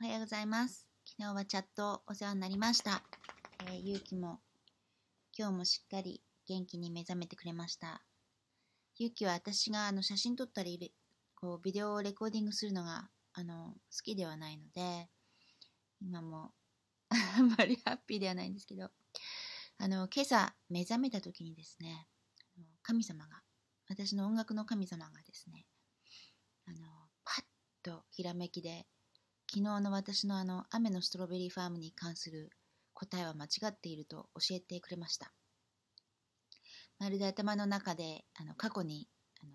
おはようございます。昨日はチャットお世話になりました。えー、ゆうきも今日もしっかり元気に目覚めてくれました。ゆうきは私があの写真撮ったりこうビデオをレコーディングするのがあの好きではないので今もあんまりハッピーではないんですけどあの今朝目覚めた時にですね神様が私の音楽の神様がですねあのパッとひらめきで昨日の私のあの雨のストロベリーファームに関する答えは間違っていると教えてくれましたまるで頭の中であの過去にあの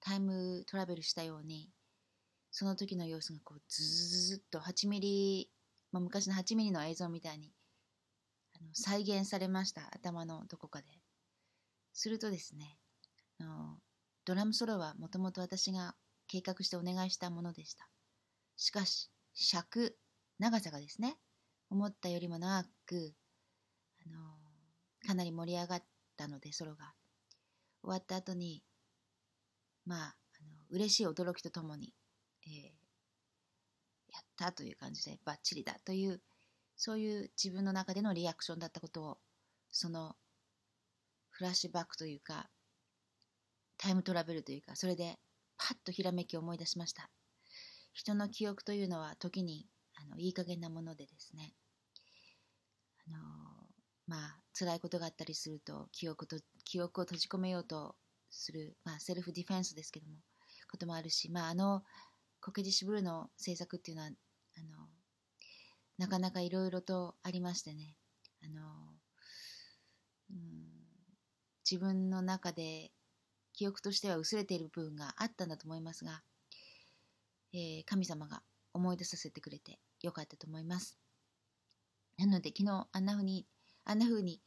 タイムトラベルしたようにその時の様子がこうズズズッと8ミリ、まあ、昔の8ミリの映像みたいにあの再現されました頭のどこかでするとですねあのドラムソロはもともと私が計画してお願いしたものでしたしかし尺長さがですね思ったよりも長く、あのー、かなり盛り上がったのでソロが終わった後にまああの嬉しい驚きとともに、えー、やったという感じでバッチリだというそういう自分の中でのリアクションだったことをそのフラッシュバックというかタイムトラベルというかそれでパッとひらめきを思い出しました。人の記憶というのは時にあのいい加減なものでですねあのまあ辛いことがあったりすると記憶と記憶を閉じ込めようとする、まあ、セルフディフェンスですけどもこともあるし、まあ、あのコケジシブルの制作っていうのはあのなかなかいろいろとありましてねあの、うん、自分の中で記憶としては薄れている部分があったんだと思いますがえー、神様が思い出させてくれてよかったと思います。なので昨日あんなふうにあんなふうに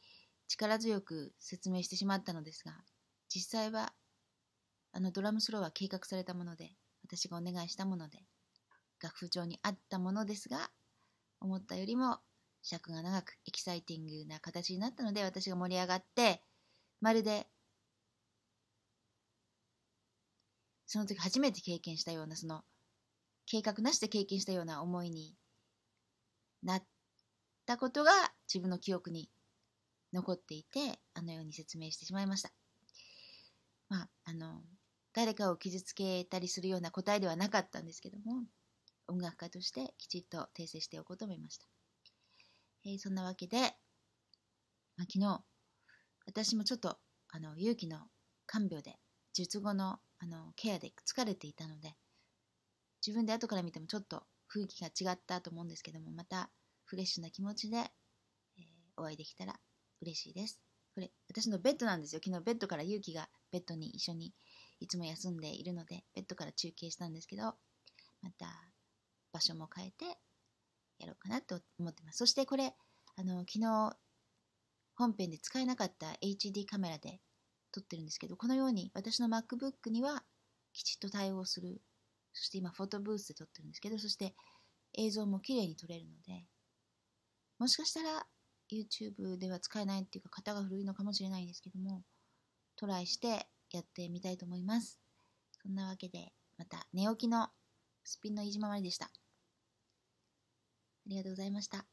力強く説明してしまったのですが実際はあのドラムスローは計画されたもので私がお願いしたもので楽譜帳にあったものですが思ったよりも尺が長くエキサイティングな形になったので私が盛り上がってまるでその時初めて経験したようなその計画なしで経験したような思いになったことが自分の記憶に残っていてあのように説明してしまいました。まあ、あの誰かを傷つけたりするような答えではなかったんですけども音楽家としてきちっと訂正しておこうと思いました。えー、そんなわけで、まあ、昨日私もちょっとあの勇気の看病で術後のあのケアで疲れていたので自分で後から見てもちょっと雰囲気が違ったと思うんですけどもまたフレッシュな気持ちで、えー、お会いできたら嬉しいですこれ私のベッドなんですよ昨日ベッドから勇気がベッドに一緒にいつも休んでいるのでベッドから中継したんですけどまた場所も変えてやろうかなと思ってますそしてこれあの昨日本編で使えなかった HD カメラで撮ってるんですけどこのように私の MacBook にはきちっと対応するそして今フォトブースで撮ってるんですけど、そして映像も綺麗に撮れるので、もしかしたら YouTube では使えないっていうか型が古いのかもしれないんですけども、トライしてやってみたいと思います。そんなわけで、また寝起きのスピンの飯島まりでした。ありがとうございました。